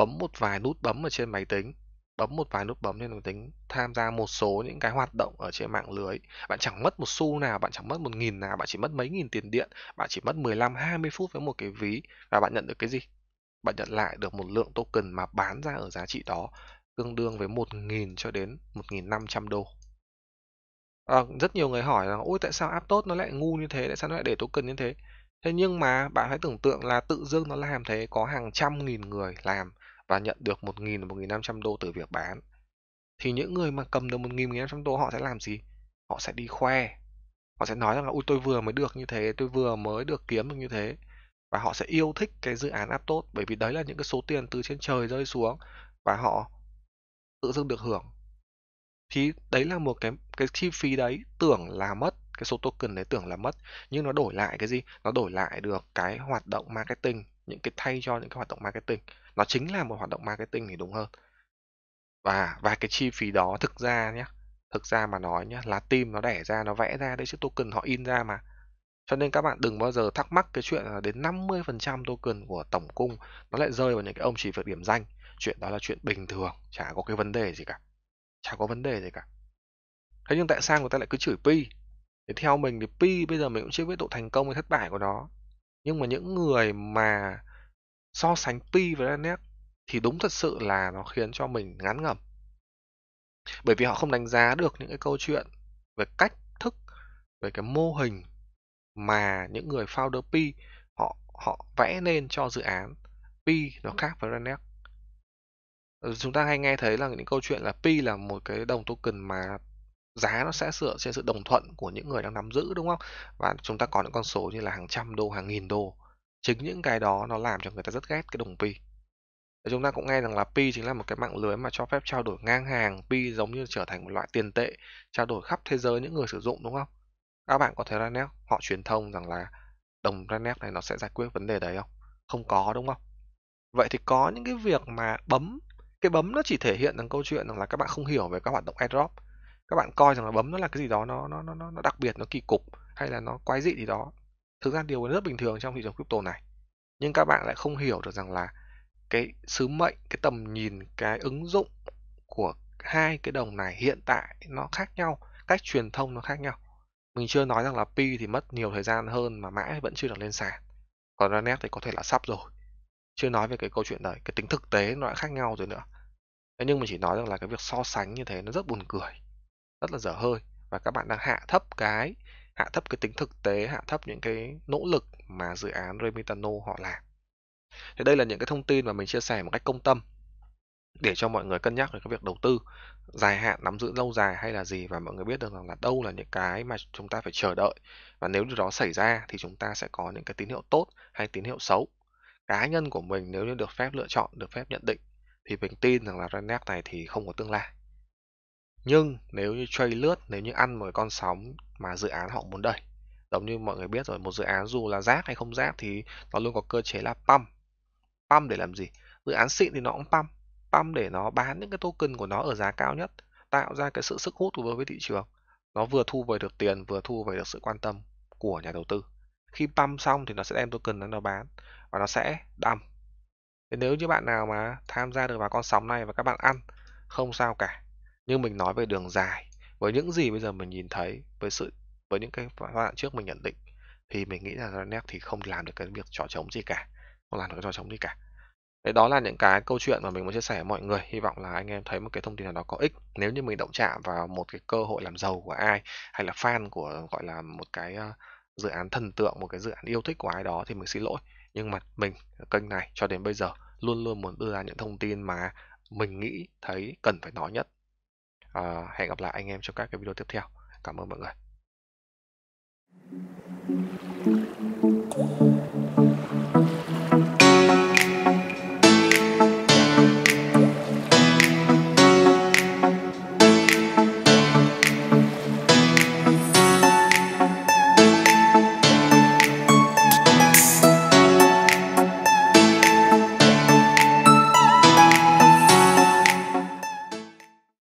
bấm một vài nút bấm ở trên máy tính bấm một vài nút bấm trên máy tính tham gia một số những cái hoạt động ở trên mạng lưới bạn chẳng mất một xu nào bạn chẳng mất một nghìn nào bạn chỉ mất mấy nghìn tiền điện bạn chỉ mất 15 20 phút với một cái ví và bạn nhận được cái gì bạn nhận lại được một lượng token mà bán ra ở giá trị đó tương đương với 1.000 cho đến 1.500 đô à, rất nhiều người hỏi là ôi tại sao Aptos nó lại ngu như thế tại sao nó lại để token như thế thế nhưng mà bạn hãy tưởng tượng là tự dưng nó làm thế có hàng trăm nghìn người làm và nhận được 1.000 1.500 đô từ việc bán. Thì những người mà cầm được 1.000 1.500 đô họ sẽ làm gì? Họ sẽ đi khoe. Họ sẽ nói rằng là ui tôi vừa mới được như thế, tôi vừa mới được kiếm được như thế. Và họ sẽ yêu thích cái dự án app tốt bởi vì đấy là những cái số tiền từ trên trời rơi xuống và họ tự dưng được hưởng. Thì đấy là một cái cái chi phí đấy tưởng là mất cái số token đấy tưởng là mất nhưng nó đổi lại cái gì nó đổi lại được cái hoạt động marketing những cái thay cho những cái hoạt động marketing nó chính là một hoạt động marketing thì đúng hơn và và cái chi phí đó thực ra nhé thực ra mà nói nhé là team nó đẻ ra nó vẽ ra đấy chứ token họ in ra mà cho nên các bạn đừng bao giờ thắc mắc cái chuyện là đến 50% token của tổng cung nó lại rơi vào những cái ông chỉ việc điểm danh chuyện đó là chuyện bình thường chả có cái vấn đề gì cả chả có vấn đề gì cả thế nhưng tại sao người ta lại cứ chửi pi thì theo mình thì pi bây giờ mình cũng chưa biết độ thành công hay thất bại của nó nhưng mà những người mà so sánh Pi với Net thì đúng thật sự là nó khiến cho mình ngán ngẩm. Bởi vì họ không đánh giá được những cái câu chuyện về cách thức, về cái mô hình mà những người founder Pi họ họ vẽ nên cho dự án. Pi nó khác với Renet. Chúng ta hay nghe thấy là những câu chuyện là Pi là một cái đồng token mà giá nó sẽ dựa trên sự đồng thuận của những người đang nắm giữ đúng không? Và chúng ta có những con số như là hàng trăm đô, hàng nghìn đô Chính những cái đó nó làm cho người ta rất ghét cái đồng pi. Và chúng ta cũng nghe rằng là pi chính là một cái mạng lưới mà cho phép trao đổi ngang hàng, pi giống như trở thành một loại tiền tệ trao đổi khắp thế giới những người sử dụng đúng không? Các bạn có thấy Ranet họ truyền thông rằng là đồng Ranet này nó sẽ giải quyết vấn đề đấy không? Không có đúng không? Vậy thì có những cái việc mà bấm cái bấm nó chỉ thể hiện rằng câu chuyện rằng là các bạn không hiểu về các hoạt động airdrop các bạn coi rằng là bấm nó là cái gì đó nó nó nó nó đặc biệt nó kỳ cục hay là nó quái dị gì đó thực ra điều rất bình thường trong thị trường crypto này nhưng các bạn lại không hiểu được rằng là cái sứ mệnh cái tầm nhìn cái ứng dụng của hai cái đồng này hiện tại nó khác nhau cách truyền thông nó khác nhau mình chưa nói rằng là pi thì mất nhiều thời gian hơn mà mãi vẫn chưa được lên sàn còn ronet thì có thể là sắp rồi chưa nói về cái câu chuyện đấy cái tính thực tế nó đã khác nhau rồi nữa thế nhưng mình chỉ nói rằng là cái việc so sánh như thế nó rất buồn cười rất là dở hơi và các bạn đang hạ thấp cái hạ thấp cái tính thực tế hạ thấp những cái nỗ lực mà dự án Remitano họ làm thì đây là những cái thông tin mà mình chia sẻ một cách công tâm để cho mọi người cân nhắc về cái việc đầu tư dài hạn nắm giữ lâu dài hay là gì và mọi người biết được rằng là đâu là những cái mà chúng ta phải chờ đợi và nếu điều đó xảy ra thì chúng ta sẽ có những cái tín hiệu tốt hay tín hiệu xấu cá nhân của mình nếu như được phép lựa chọn được phép nhận định thì mình tin rằng là Renap này thì không có tương lai nhưng nếu như chơi lướt nếu như ăn một con sóng mà dự án họ muốn đẩy giống như mọi người biết rồi một dự án dù là rác hay không rác thì nó luôn có cơ chế là pump pump để làm gì dự án xịn thì nó cũng pump pump để nó bán những cái token của nó ở giá cao nhất tạo ra cái sự sức hút đối với thị trường nó vừa thu về được tiền vừa thu về được sự quan tâm của nhà đầu tư khi pump xong thì nó sẽ đem token nó bán và nó sẽ đâm. nếu như bạn nào mà tham gia được vào con sóng này và các bạn ăn không sao cả nhưng mình nói về đường dài với những gì bây giờ mình nhìn thấy với sự với những cái phá hoại trước mình nhận định thì mình nghĩ là Ranet thì không làm được cái việc trò chống gì cả không làm được cái trò chống gì cả Đấy, đó là những cái câu chuyện mà mình muốn chia sẻ với mọi người. Hy vọng là anh em thấy một cái thông tin nào đó có ích. Nếu như mình động chạm vào một cái cơ hội làm giàu của ai hay là fan của gọi là một cái ờ, dự án thần tượng, một cái dự án yêu thích của ai đó thì mình xin lỗi. Nhưng mà mình kênh này cho đến bây giờ luôn luôn muốn đưa ra những thông tin mà mình nghĩ thấy cần phải nói nhất à, hẹn gặp lại anh em trong các cái video tiếp theo cảm ơn mọi người